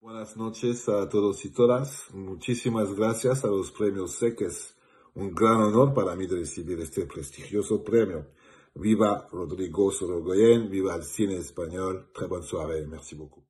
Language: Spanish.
Buenas noches a todos y todas. Muchísimas gracias a los premios SECES. Un gran honor para mí de recibir este prestigioso premio. Viva Rodrigo Sorogoyen, viva el cine español. Très bonne soirée. Merci beaucoup.